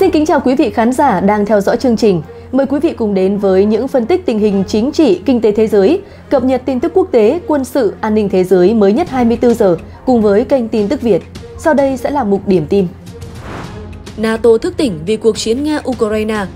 Xin kính chào quý vị khán giả đang theo dõi chương trình. Mời quý vị cùng đến với những phân tích tình hình chính trị, kinh tế thế giới, cập nhật tin tức quốc tế, quân sự, an ninh thế giới mới nhất 24 giờ cùng với kênh tin tức Việt. Sau đây sẽ là mục điểm tin. NATO thức tỉnh vì cuộc chiến Nga-Ukraine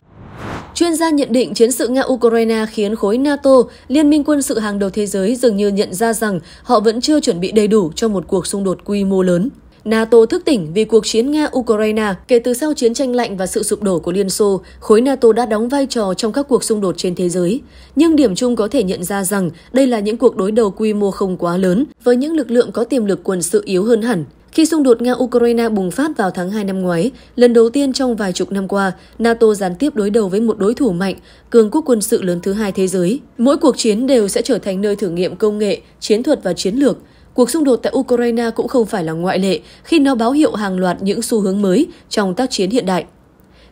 Chuyên gia nhận định chiến sự Nga-Ukraine khiến khối NATO, liên minh quân sự hàng đầu thế giới dường như nhận ra rằng họ vẫn chưa chuẩn bị đầy đủ cho một cuộc xung đột quy mô lớn. NATO thức tỉnh vì cuộc chiến Nga-Ukraine kể từ sau chiến tranh lạnh và sự sụp đổ của Liên Xô, khối NATO đã đóng vai trò trong các cuộc xung đột trên thế giới. Nhưng điểm chung có thể nhận ra rằng đây là những cuộc đối đầu quy mô không quá lớn với những lực lượng có tiềm lực quân sự yếu hơn hẳn. Khi xung đột Nga-Ukraine bùng phát vào tháng 2 năm ngoái, lần đầu tiên trong vài chục năm qua, NATO gián tiếp đối đầu với một đối thủ mạnh, cường quốc quân sự lớn thứ hai thế giới. Mỗi cuộc chiến đều sẽ trở thành nơi thử nghiệm công nghệ, chiến thuật và chiến lược – Cuộc xung đột tại Ukraine cũng không phải là ngoại lệ khi nó báo hiệu hàng loạt những xu hướng mới trong tác chiến hiện đại.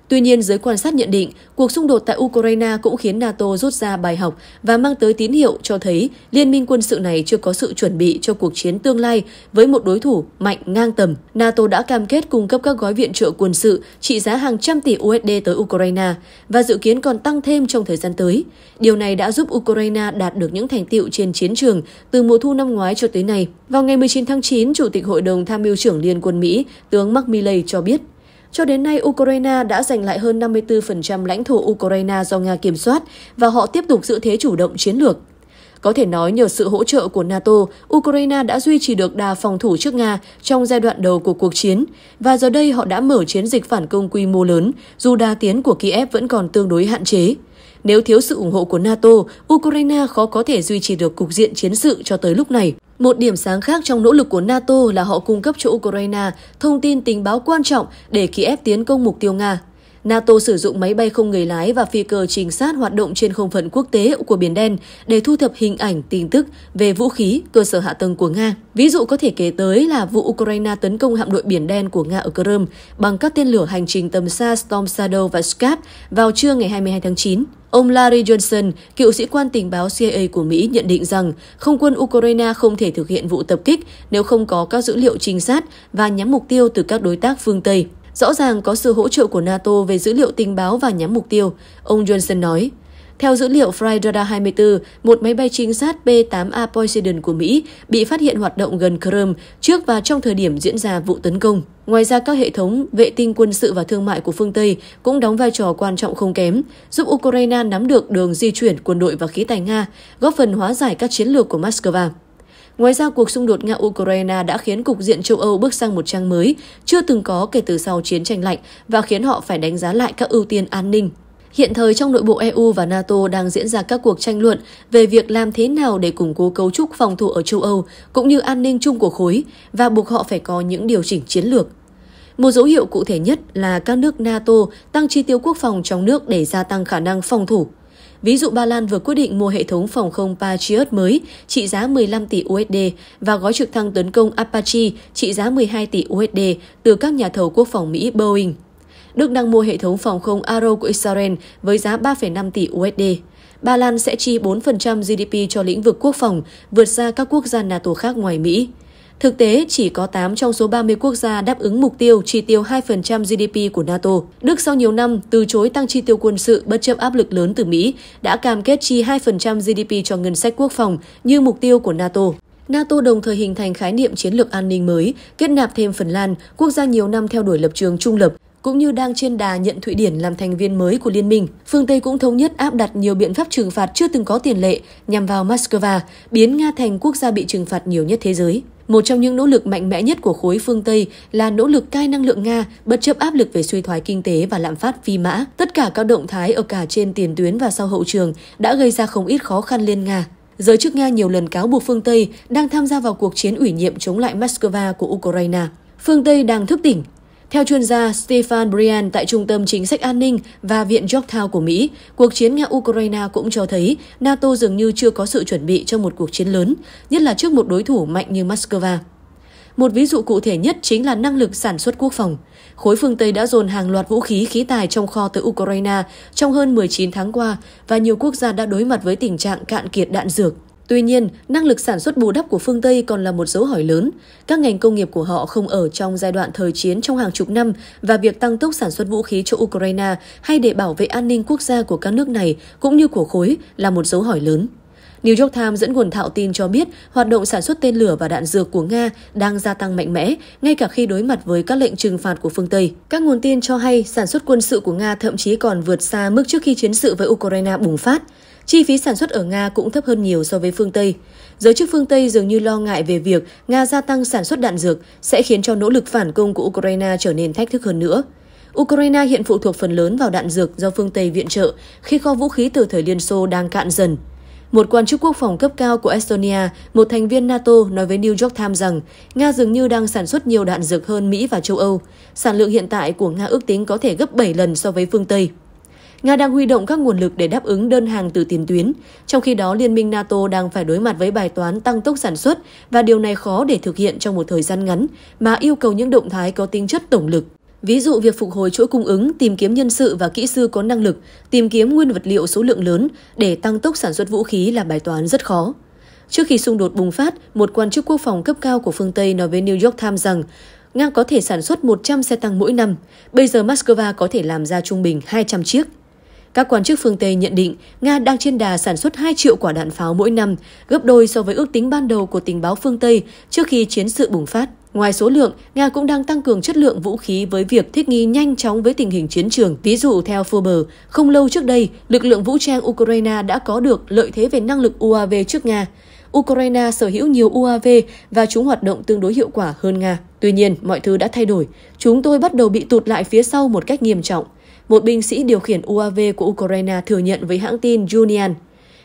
Tuy nhiên, giới quan sát nhận định, cuộc xung đột tại Ukraine cũng khiến NATO rút ra bài học và mang tới tín hiệu cho thấy liên minh quân sự này chưa có sự chuẩn bị cho cuộc chiến tương lai với một đối thủ mạnh ngang tầm. NATO đã cam kết cung cấp các gói viện trợ quân sự trị giá hàng trăm tỷ USD tới Ukraine và dự kiến còn tăng thêm trong thời gian tới. Điều này đã giúp Ukraine đạt được những thành tiệu trên chiến trường từ mùa thu năm ngoái cho tới nay. Vào ngày 19 tháng 9, Chủ tịch Hội đồng Tham mưu trưởng Liên quân Mỹ, tướng Mark Milley cho biết cho đến nay, Ukraine đã giành lại hơn 54% lãnh thổ Ukraine do Nga kiểm soát và họ tiếp tục giữ thế chủ động chiến lược. Có thể nói nhờ sự hỗ trợ của NATO, Ukraine đã duy trì được đà phòng thủ trước Nga trong giai đoạn đầu của cuộc chiến và giờ đây họ đã mở chiến dịch phản công quy mô lớn dù đà tiến của Kiev vẫn còn tương đối hạn chế. Nếu thiếu sự ủng hộ của NATO, Ukraine khó có thể duy trì được cục diện chiến sự cho tới lúc này. Một điểm sáng khác trong nỗ lực của NATO là họ cung cấp cho Ukraine thông tin tình báo quan trọng để Kiev tiến công mục tiêu Nga NATO sử dụng máy bay không người lái và phi cơ trinh sát hoạt động trên không phận quốc tế của Biển Đen để thu thập hình ảnh, tin tức về vũ khí, cơ sở hạ tầng của Nga. Ví dụ có thể kể tới là vụ Ukraine tấn công hạm đội Biển Đen của Nga ở Crimea bằng các tên lửa hành trình tầm xa Storm Shadow và Scap vào trưa ngày 22 tháng 9. Ông Larry Johnson, cựu sĩ quan tình báo CIA của Mỹ nhận định rằng không quân Ukraine không thể thực hiện vụ tập kích nếu không có các dữ liệu trinh sát và nhắm mục tiêu từ các đối tác phương Tây. Rõ ràng có sự hỗ trợ của NATO về dữ liệu tình báo và nhắm mục tiêu, ông Johnson nói. Theo dữ liệu Flight 24, một máy bay trinh sát P-8A Poseidon của Mỹ bị phát hiện hoạt động gần Crimea trước và trong thời điểm diễn ra vụ tấn công. Ngoài ra, các hệ thống vệ tinh quân sự và thương mại của phương Tây cũng đóng vai trò quan trọng không kém, giúp Ukraine nắm được đường di chuyển quân đội và khí tài Nga, góp phần hóa giải các chiến lược của Moscow. Ngoài ra, cuộc xung đột Nga-Ukraine đã khiến cục diện châu Âu bước sang một trang mới chưa từng có kể từ sau chiến tranh lạnh và khiến họ phải đánh giá lại các ưu tiên an ninh. Hiện thời trong nội bộ EU và NATO đang diễn ra các cuộc tranh luận về việc làm thế nào để củng cố cấu trúc phòng thủ ở châu Âu cũng như an ninh chung của khối và buộc họ phải có những điều chỉnh chiến lược. Một dấu hiệu cụ thể nhất là các nước NATO tăng chi tiêu quốc phòng trong nước để gia tăng khả năng phòng thủ. Ví dụ Ba Lan vừa quyết định mua hệ thống phòng không Patriot mới trị giá 15 tỷ USD và gói trực thăng tấn công Apache trị giá 12 tỷ USD từ các nhà thầu quốc phòng Mỹ Boeing. Đức đang mua hệ thống phòng không Arrow của Israel với giá 3,5 tỷ USD. Ba Lan sẽ chi 4% GDP cho lĩnh vực quốc phòng, vượt xa các quốc gia NATO khác ngoài Mỹ. Thực tế, chỉ có 8 trong số 30 quốc gia đáp ứng mục tiêu chi tiêu 2% GDP của NATO. Đức sau nhiều năm từ chối tăng chi tiêu quân sự bất chấp áp lực lớn từ Mỹ, đã cam kết chi 2% GDP cho ngân sách quốc phòng như mục tiêu của NATO. NATO đồng thời hình thành khái niệm chiến lược an ninh mới, kết nạp thêm Phần Lan, quốc gia nhiều năm theo đuổi lập trường trung lập, cũng như đang trên đà nhận Thụy Điển làm thành viên mới của liên minh. Phương Tây cũng thống nhất áp đặt nhiều biện pháp trừng phạt chưa từng có tiền lệ nhằm vào Moscow, biến Nga thành quốc gia bị trừng phạt nhiều nhất thế giới. Một trong những nỗ lực mạnh mẽ nhất của khối phương Tây là nỗ lực cai năng lượng Nga bất chấp áp lực về suy thoái kinh tế và lạm phát phi mã. Tất cả các động thái ở cả trên tiền tuyến và sau hậu trường đã gây ra không ít khó khăn lên Nga. Giới chức Nga nhiều lần cáo buộc phương Tây đang tham gia vào cuộc chiến ủy nhiệm chống lại Moscow của Ukraine. Phương Tây đang thức tỉnh, theo chuyên gia Stefan Brian tại Trung tâm Chính sách An ninh và Viện Georgetown của Mỹ, cuộc chiến Nga-Ukraine cũng cho thấy NATO dường như chưa có sự chuẩn bị cho một cuộc chiến lớn, nhất là trước một đối thủ mạnh như Moscow. Một ví dụ cụ thể nhất chính là năng lực sản xuất quốc phòng. Khối phương Tây đã dồn hàng loạt vũ khí khí tài trong kho tới Ukraine trong hơn 19 tháng qua và nhiều quốc gia đã đối mặt với tình trạng cạn kiệt đạn dược. Tuy nhiên, năng lực sản xuất bù đắp của phương Tây còn là một dấu hỏi lớn. Các ngành công nghiệp của họ không ở trong giai đoạn thời chiến trong hàng chục năm và việc tăng tốc sản xuất vũ khí cho Ukraine hay để bảo vệ an ninh quốc gia của các nước này cũng như của khối là một dấu hỏi lớn. New York Times dẫn nguồn thạo tin cho biết hoạt động sản xuất tên lửa và đạn dược của Nga đang gia tăng mạnh mẽ, ngay cả khi đối mặt với các lệnh trừng phạt của phương Tây. Các nguồn tin cho hay sản xuất quân sự của Nga thậm chí còn vượt xa mức trước khi chiến sự với Ukraine bùng phát. Chi phí sản xuất ở Nga cũng thấp hơn nhiều so với phương Tây. Giới chức phương Tây dường như lo ngại về việc Nga gia tăng sản xuất đạn dược sẽ khiến cho nỗ lực phản công của Ukraine trở nên thách thức hơn nữa. Ukraine hiện phụ thuộc phần lớn vào đạn dược do phương Tây viện trợ khi kho vũ khí từ thời Liên Xô đang cạn dần. Một quan chức quốc phòng cấp cao của Estonia, một thành viên NATO, nói với New York Times rằng Nga dường như đang sản xuất nhiều đạn dược hơn Mỹ và châu Âu. Sản lượng hiện tại của Nga ước tính có thể gấp 7 lần so với phương Tây. Nga đang huy động các nguồn lực để đáp ứng đơn hàng từ tiền tuyến. Trong khi đó, Liên minh NATO đang phải đối mặt với bài toán tăng tốc sản xuất và điều này khó để thực hiện trong một thời gian ngắn mà yêu cầu những động thái có tính chất tổng lực. Ví dụ việc phục hồi chuỗi cung ứng, tìm kiếm nhân sự và kỹ sư có năng lực, tìm kiếm nguyên vật liệu số lượng lớn để tăng tốc sản xuất vũ khí là bài toán rất khó. Trước khi xung đột bùng phát, một quan chức quốc phòng cấp cao của phương Tây nói với New York Times rằng Nga có thể sản xuất 100 xe tăng mỗi năm, bây giờ Moscow có thể làm ra trung bình 200 chiếc. Các quan chức phương Tây nhận định Nga đang trên đà sản xuất 2 triệu quả đạn pháo mỗi năm, gấp đôi so với ước tính ban đầu của tình báo phương Tây trước khi chiến sự bùng phát. Ngoài số lượng, Nga cũng đang tăng cường chất lượng vũ khí với việc thích nghi nhanh chóng với tình hình chiến trường. Ví dụ theo Forbes, không lâu trước đây, lực lượng vũ trang Ukraine đã có được lợi thế về năng lực UAV trước Nga. Ukraine sở hữu nhiều UAV và chúng hoạt động tương đối hiệu quả hơn Nga. Tuy nhiên, mọi thứ đã thay đổi. Chúng tôi bắt đầu bị tụt lại phía sau một cách nghiêm trọng một binh sĩ điều khiển UAV của Ukraine thừa nhận với hãng tin Union.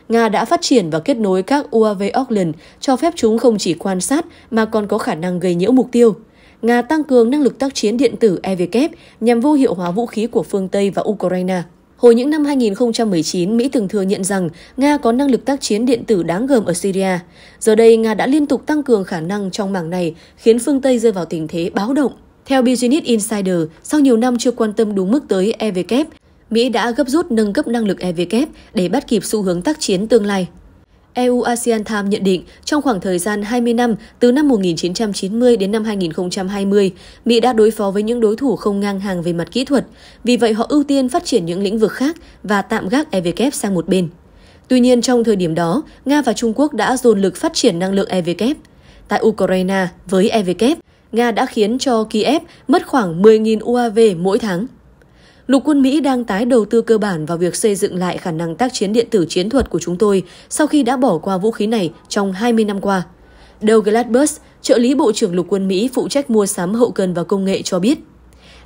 Nga đã phát triển và kết nối các UAV Auckland cho phép chúng không chỉ quan sát mà còn có khả năng gây nhiễu mục tiêu. Nga tăng cường năng lực tác chiến điện tử EVK nhằm vô hiệu hóa vũ khí của phương Tây và Ukraine. Hồi những năm 2019, Mỹ từng thừa nhận rằng Nga có năng lực tác chiến điện tử đáng gờm ở Syria. Giờ đây, Nga đã liên tục tăng cường khả năng trong mảng này, khiến phương Tây rơi vào tình thế báo động. Theo Business Insider, sau nhiều năm chưa quan tâm đúng mức tới EVK, Mỹ đã gấp rút nâng cấp năng lực EVK để bắt kịp xu hướng tác chiến tương lai. EU ASEAN Time nhận định trong khoảng thời gian 20 năm từ năm 1990 đến năm 2020, Mỹ đã đối phó với những đối thủ không ngang hàng về mặt kỹ thuật, vì vậy họ ưu tiên phát triển những lĩnh vực khác và tạm gác EVK sang một bên. Tuy nhiên trong thời điểm đó, Nga và Trung Quốc đã dồn lực phát triển năng lượng EVK. Tại Ukraine, với EVK, Nga đã khiến cho Kiev mất khoảng 10.000 UAV mỗi tháng. Lục quân Mỹ đang tái đầu tư cơ bản vào việc xây dựng lại khả năng tác chiến điện tử chiến thuật của chúng tôi sau khi đã bỏ qua vũ khí này trong 20 năm qua. Douglas Burst, trợ lý Bộ trưởng Lục quân Mỹ phụ trách mua sắm hậu cần và công nghệ cho biết.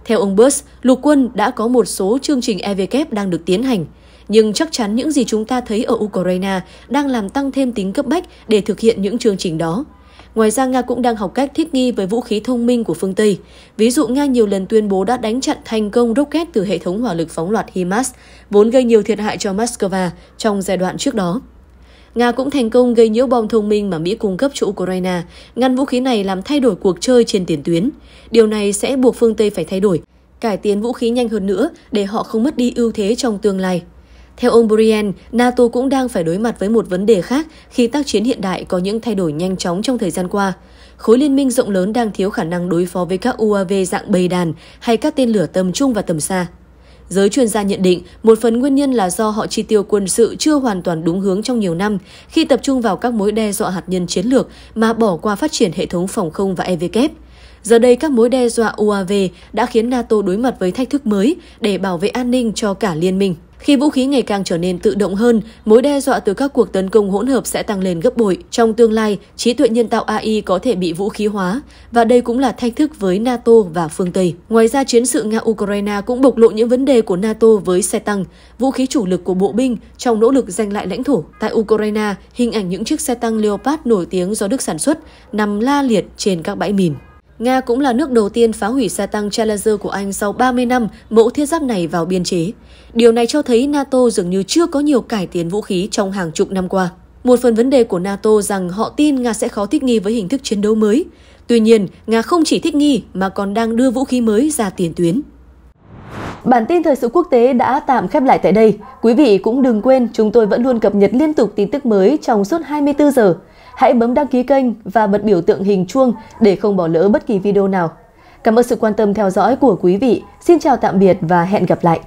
Theo ông Burst, Lục quân đã có một số chương trình EVK đang được tiến hành, nhưng chắc chắn những gì chúng ta thấy ở Ukraine đang làm tăng thêm tính cấp bách để thực hiện những chương trình đó. Ngoài ra, Nga cũng đang học cách thích nghi với vũ khí thông minh của phương Tây. Ví dụ, Nga nhiều lần tuyên bố đã đánh chặn thành công rocket từ hệ thống hỏa lực phóng loạt HIMARS, vốn gây nhiều thiệt hại cho Moscow trong giai đoạn trước đó. Nga cũng thành công gây nhiễu bom thông minh mà Mỹ cung cấp cho Ukraine, ngăn vũ khí này làm thay đổi cuộc chơi trên tiền tuyến. Điều này sẽ buộc phương Tây phải thay đổi, cải tiến vũ khí nhanh hơn nữa để họ không mất đi ưu thế trong tương lai. Theo ông Burien, NATO cũng đang phải đối mặt với một vấn đề khác khi tác chiến hiện đại có những thay đổi nhanh chóng trong thời gian qua. Khối liên minh rộng lớn đang thiếu khả năng đối phó với các UAV dạng bầy đàn hay các tên lửa tầm trung và tầm xa. Giới chuyên gia nhận định một phần nguyên nhân là do họ chi tiêu quân sự chưa hoàn toàn đúng hướng trong nhiều năm khi tập trung vào các mối đe dọa hạt nhân chiến lược mà bỏ qua phát triển hệ thống phòng không và EVK. Giờ đây các mối đe dọa UAV đã khiến NATO đối mặt với thách thức mới để bảo vệ an ninh cho cả liên minh. Khi vũ khí ngày càng trở nên tự động hơn, mối đe dọa từ các cuộc tấn công hỗn hợp sẽ tăng lên gấp bội. Trong tương lai, trí tuệ nhân tạo AI có thể bị vũ khí hóa, và đây cũng là thách thức với NATO và phương Tây. Ngoài ra, chiến sự Nga-Ukraine cũng bộc lộ những vấn đề của NATO với xe tăng, vũ khí chủ lực của bộ binh trong nỗ lực giành lại lãnh thổ. Tại Ukraine, hình ảnh những chiếc xe tăng Leopard nổi tiếng do Đức sản xuất nằm la liệt trên các bãi mìn. Nga cũng là nước đầu tiên phá hủy xe tăng Challenger của Anh sau 30 năm mẫu thiết giáp này vào biên chế. Điều này cho thấy NATO dường như chưa có nhiều cải tiến vũ khí trong hàng chục năm qua. Một phần vấn đề của NATO rằng họ tin Nga sẽ khó thích nghi với hình thức chiến đấu mới. Tuy nhiên, Nga không chỉ thích nghi mà còn đang đưa vũ khí mới ra tiền tuyến. Bản tin thời sự quốc tế đã tạm khép lại tại đây. Quý vị cũng đừng quên chúng tôi vẫn luôn cập nhật liên tục tin tức mới trong suốt 24 giờ hãy bấm đăng ký kênh và bật biểu tượng hình chuông để không bỏ lỡ bất kỳ video nào. Cảm ơn sự quan tâm theo dõi của quý vị. Xin chào tạm biệt và hẹn gặp lại!